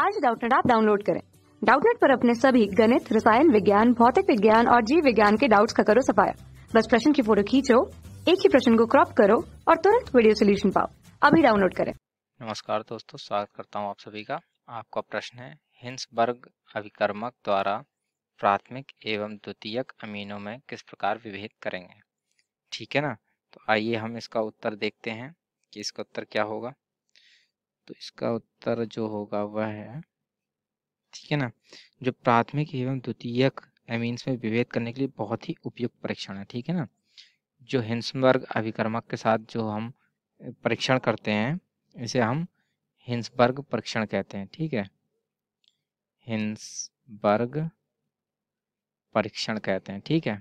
आज डाउटनेट आप डाउनलोड करें डाउटनेट पर अपने सभी गणित रसायन विज्ञान भौतिक विज्ञान और जीव विज्ञान के डाउट्स का करो सफाया बस प्रश्न की फोटो खींचो एक ही प्रश्न को क्रॉप करो और तुरंत वीडियो सोल्यूशन पाओ अभी डाउनलोड करें नमस्कार दोस्तों स्वागत करता हूँ आप सभी का आपका प्रश्न है हिंसबर्ग अभिकर्मक द्वारा प्राथमिक एवं द्वितीयक अमीनों में किस प्रकार विभेद करेंगे ठीक है ना तो आइए हम इसका उत्तर देखते हैं कि इसका उत्तर क्या होगा तो इसका उत्तर जो होगा वह है ठीक है ना जो प्राथमिक एवं द्वितीयक एमीन्स में विभेद करने के लिए बहुत ही उपयुक्त परीक्षण है ठीक है ना जो हिंसबर्ग अभिक्रमक के साथ जो हम परीक्षण करते हैं इसे हम हिंसबर्ग परीक्षण कहते हैं ठीक है हिंसबर्ग परीक्षण कहते हैं ठीक है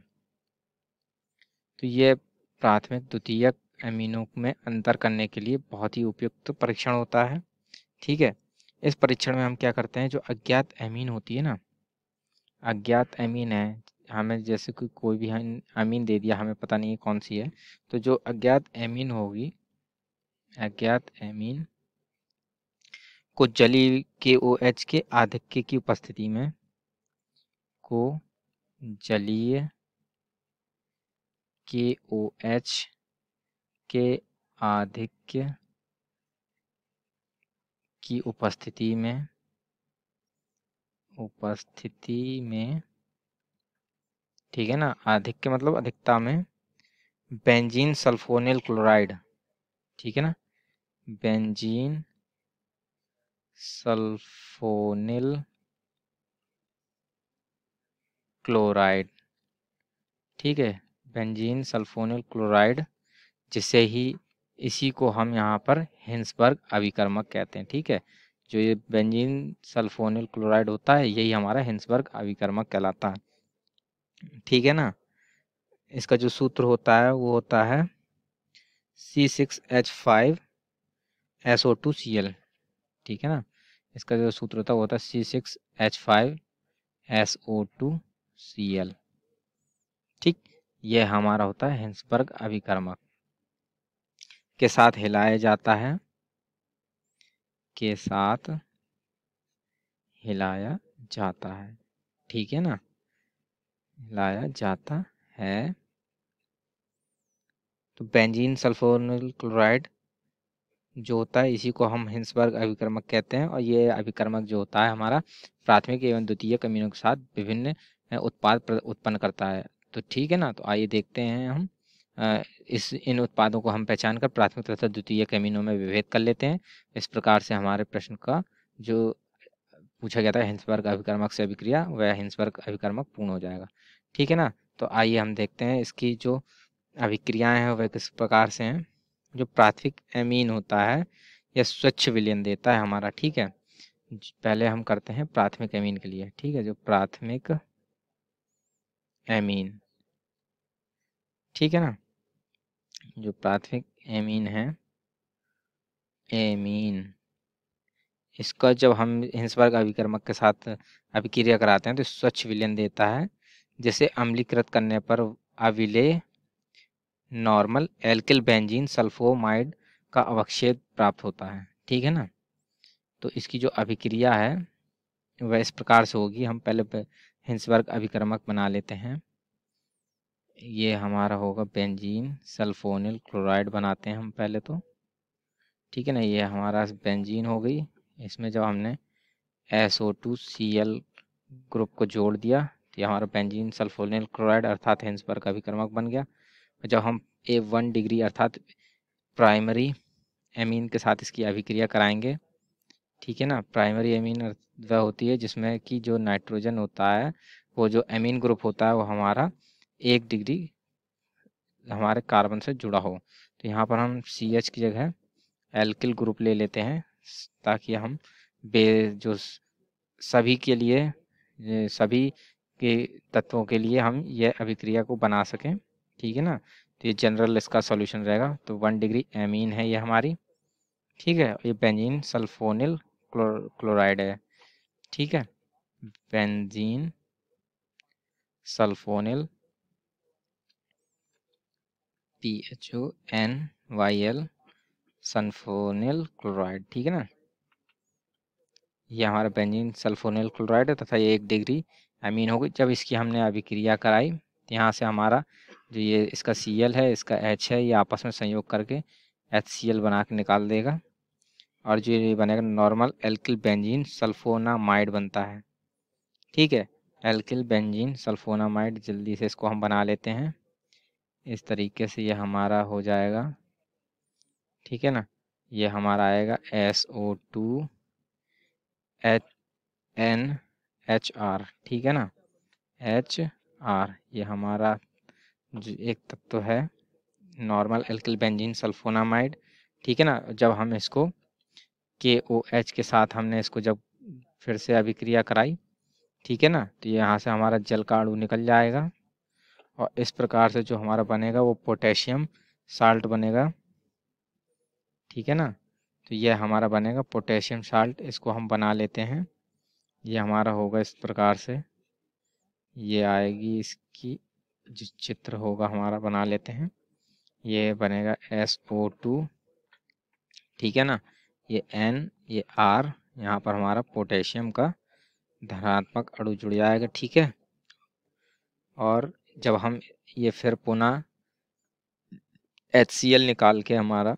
तो ये प्राथमिक द्वितीयक अमीनों में अंतर करने के लिए बहुत ही उपयुक्त परीक्षण होता है ठीक है इस परीक्षण में हम क्या करते हैं जो अज्ञात अमीन होती है ना अज्ञात अमीन है हमें जैसे कोई कोई भी अमीन दे दिया हमें पता नहीं है कौन सी है तो जो अज्ञात अमीन होगी अज्ञात अमीन को जली के ओ एच के आधिक्य की उपस्थिति में को जलीय के ओ एच के आधिक्य की उपस्थिति में उपस्थिति में ठीक है ना आधिक्य मतलब अधिकता में बेंजीन सल्फोनिल क्लोराइड ठीक है ना बेंजीन सल्फोनिल क्लोराइड ठीक है बेंजीन सल्फोनिल क्लोराइड जिससे ही इसी को हम यहाँ पर हिंसबर्ग अभिकर्मक कहते हैं ठीक है जो ये बेंजीन सल्फोनिल क्लोराइड होता है यही हमारा हिंसबर्ग अभिकर्मक कहलाता है ठीक है ना इसका जो सूत्र होता है वो होता है C six H five S O two C L ठीक है ना इसका जो सूत्र होता है वो होता है C six H five S O two C L ठीक ये हमारा होता है हिंसबर्ग अभिकर्मक के साथ हिलाया जाता है के साथ हिलाया जाता है ठीक है ना हिलाया जाता है तो बेंजीन सल्फोनिल क्लोराइड जो होता है इसी को हम हिंसबर्ग अभिक्रमक कहते हैं और ये अभिक्रमक जो होता है हमारा प्राथमिक एवं द्वितीय कमीनों के साथ विभिन्न उत्पाद उत्पन्न करता है तो ठीक है ना तो आइए देखते हैं हम इस इन उत्पादों को हम पहचान कर प्राथमिक तथा द्वितीय कैमिनों में विभेद कर लेते हैं इस प्रकार से हमारे प्रश्न का जो पूछा गया था हिंसवर्ग अभिकर्मक से अभिक्रिया वह हिंसवर्ग अभिकर्मक पूर्ण हो जाएगा ठीक है ना तो आइए हम देखते हैं इसकी जो अभिक्रियाएं हैं वह किस प्रकार से हैं जो प्राथमिक एमीन होता है यह स्वच्छ विलयन देता है हमारा ठीक है पहले हम करते हैं प्राथमिक एमीन के लिए ठीक है जो प्राथमिक एमीन ठीक है ना जो प्राथमिक एमीन है एमीन इसका जब हम हिंसवर्ग अभिकर्मक के साथ अभिक्रिया कराते हैं तो स्वच्छ विलयन देता है जैसे अम्लीकृत करने पर अविले नॉर्मल एल्किल बेंजीन सल्फोमाइड का अवक्षेद प्राप्त होता है ठीक है ना तो इसकी जो अभिक्रिया है वह इस प्रकार से होगी हम पहले हिंसवर्ग अभिक्रमक बना लेते हैं ये हमारा होगा बेंजीन सल्फोनिल क्लोराइड बनाते हैं हम पहले तो ठीक है ना ये हमारा बेंजीन हो गई इसमें जब हमने S O two C L group को जोड़ दिया तो ये हमारा बेंजीन सल्फोनिल क्लोराइड अर्थात पर का विक्रमक बन गया जब हम ए वन डिग्री अर्थात प्राइमरी एमीन के साथ इसकी अभिक्रिया कराएंगे ठीक है ना प्राइमरी एमीन वह होती है जिसमें कि जो नाइट्रोजन होता है वो जो एमीन ग्रुप होता है वो हमारा एक डिग्री हमारे कार्बन से जुड़ा हो तो यहाँ पर हम सी एच की जगह एल्किल ग्रुप ले लेते हैं ताकि हम बे जो सभी के लिए सभी के तत्वों के लिए हम यह अभिक्रिया को बना सकें ठीक है ना तो ये जनरल इसका सॉल्यूशन रहेगा तो वन डिग्री एमीन है ये हमारी ठीक है ये बेंजीन सल्फोनिल क्लोर, क्लोराइड है ठीक है benzene sulfonyl P H O N Y L sulfonyl chloride ठीक है ना ये हमारा बेंजीन सल्फोनिल क्लोराइड है तथा ये एक डिग्री अमीन हो गई जब इसकी हमने अभिक्रिया कराई तो यहाँ से हमारा जो ये इसका सी एल है इसका एच है ये आपस में संयोग करके एच सी एल बना के निकाल देगा और जो ये बनेगा नॉर्मल एल्किल बेंजीन सल्फोनामाइड बनता है ठीक है एल्किल बेंजीन सल्फोनामाइड जल्दी से इसको हम बना लेते हैं इस तरीके से ये हमारा हो जाएगा ठीक है ना ये हमारा आएगा S O two H N H R ठीक है ना एच आर ये हमारा जो एक तत्व है नॉर्मल एल्किल बेंजीन सल्फोनामाइड ठीक है ना जब हम इसको के ओ एच के साथ हमने इसको जब फिर से अभिक्रिया कराई ठीक है ना तो यहाँ से हमारा जल का अणु निकल जाएगा और इस प्रकार से जो हमारा बनेगा वो पोटेशियम साल्ट बनेगा ठीक है ना तो यह हमारा बनेगा पोटेशियम साल्ट इसको हम बना लेते हैं ये हमारा होगा इस प्रकार से ये आएगी इसकी जो चित्र होगा हमारा बना लेते हैं ये बनेगा एस ओ टू ठीक है ना ये एन ये आर यहाँ पर हमारा पोटेशियम का धनात्मक अड़ु जुड़ जाएगा ठीक है और जब हम ये फिर पुनः एच सी एल निकाल के हमारा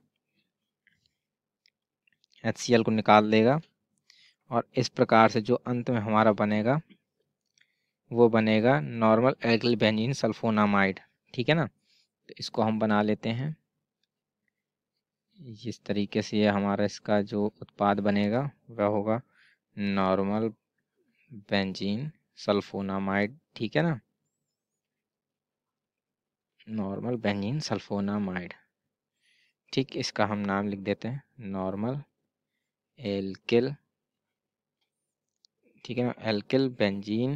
एच सी एल को निकाल देगा और इस प्रकार से जो अंत में हमारा बनेगा वो बनेगा नॉर्मल एल्गलबेनिन सल्फोनामाइड ठीक है ना तो इसको हम बना लेते हैं इस तरीके से ये हमारा इसका जो उत्पाद बनेगा वह होगा नॉर्मल बेंजीन सल्फोनामाइड ठीक है ना नॉर्मल बेंजीन सल्फोनामाइड ठीक इसका हम नाम लिख देते हैं नॉर्मल एल्किल ठीक है ना alkyl benzene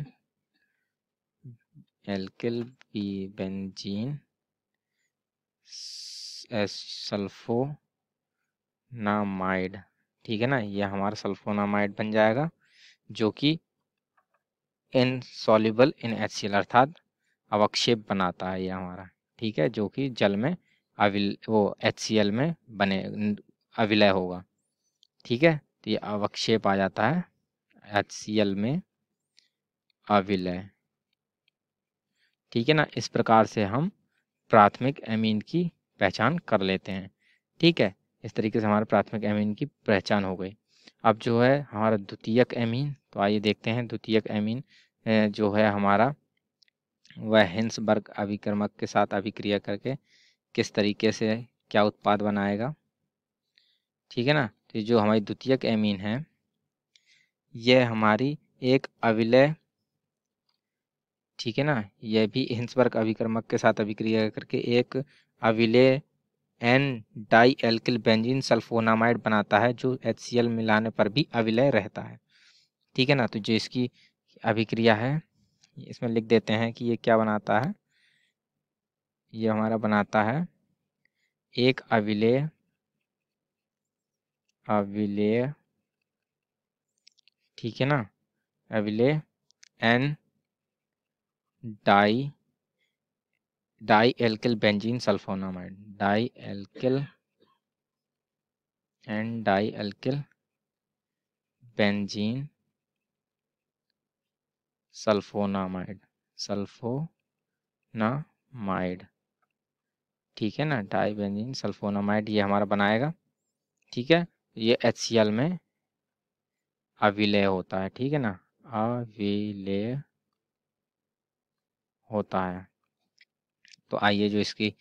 alkyl B benzene sulfonamide ठीक है ना ये हमारा सल्फोनामाइड बन जाएगा जो कि इन इनसॉल्यूबल इन एच सी अर्थात अवक्षेप बनाता है ये हमारा ठीक है जो कि जल में अविल वो एच में बने अविलय होगा ठीक है तो ये अवक्षेप आ जाता है एच में अविलय ठीक है ना इस प्रकार से हम प्राथमिक एमीन की पहचान कर लेते हैं ठीक है इस तरीके से हमारे प्राथमिक एमीन की पहचान हो गई अब जो है हमारा द्वितीयक एमीन तो आइए देखते हैं द्वितीयक एमीन जो है हमारा वह हिंसबर्ग अभिक्रमक के साथ अभिक्रिया करके किस तरीके से क्या उत्पाद बनाएगा ठीक है ना तो जो हमारी द्वितीयक एमीन है यह हमारी एक अविलय ठीक है ना यह भी हिंसबर्ग अभिक्रमक के साथ अभिक्रिया करके एक अविलय N di alkyl benzene sulfonamide बनाता है जो एच मिलाने पर भी अविलय रहता है ठीक है ना तो जो इसकी अभिक्रिया है इसमें लिख देते हैं कि ये क्या बनाता है ये हमारा बनाता है एक अभिलेय अभिलेय ठीक है ना अभिलेय N di di alkyl benzene sulfonamide di alkyl and di alkyl benzene sulfonamide sulfonamide ठीक है ना डाइबेंजीन सल्फोनामाइड ये हमारा बनाएगा ठीक है ये एच में अविलय होता है ठीक है ना अविलय होता है तो आइए जो इसकी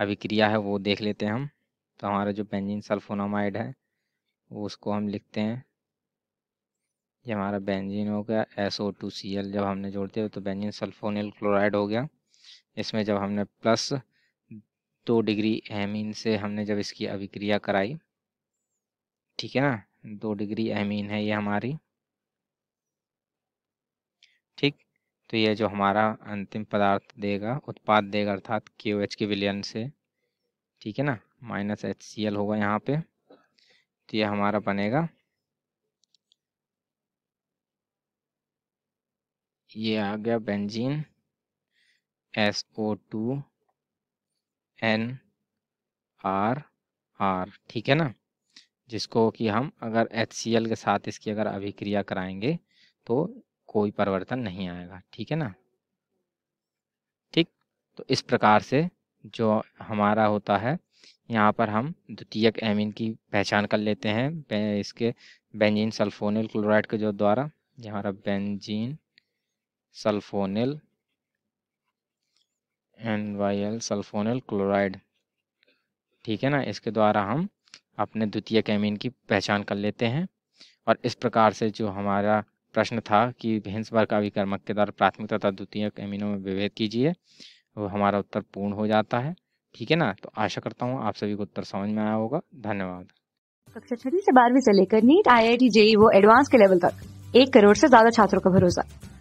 अभिक्रिया है वो देख लेते हैं हम तो हमारा जो बेंजिन सल्फोनामाइड है वो उसको हम लिखते हैं ये हमारा बेंजीन हो गया S O two C L जब हमने जोड़ते हुए तो बेंजीन सल्फोनिल क्लोराइड हो गया इसमें जब हमने प्लस दो डिग्री एमीन से हमने जब इसकी अभिक्रिया कराई ठीक है ना दो डिग्री एमीन है ये हमारी ठीक तो ये जो हमारा अंतिम पदार्थ देगा उत्पाद देगा अर्थात के ओ एच के विलयन से ठीक है ना माइनस एच सी एल होगा यहाँ पे तो ये हमारा बनेगा ये आ गया benzene S O two N R R ठीक है ना जिसको कि हम अगर एच सी एल के साथ इसकी अगर अभिक्रिया कराएंगे तो कोई परिवर्तन नहीं आएगा ठीक है ना ठीक तो इस प्रकार से जो हमारा होता है यहाँ पर हम द्वितीयक एमिन की पहचान कर लेते हैं इसके बेंजीन सल्फोनिल क्लोराइड के जो द्वारा यहाँ benzene sulfonyl N Y L sulfonyl chloride ठीक है ना इसके द्वारा हम अपने द्वितीय कैमिन की पहचान कर लेते हैं और इस प्रकार से जो हमारा प्रश्न था कि भेंस वर्ग अभिकर्मक के द्वारा प्राथमिक तथा द्वितीय कैमिनों में विभेद कीजिए वो हमारा उत्तर पूर्ण हो जाता है ठीक है ना तो आशा करता हूँ आप सभी को उत्तर समझ में आया होगा धन्यवाद कक्षा छठी से बारहवीं से लेकर NEET I I T JEE वो एडवांस के लेवल तक एक करोड़ से ज्यादा छात्रों का भरोसा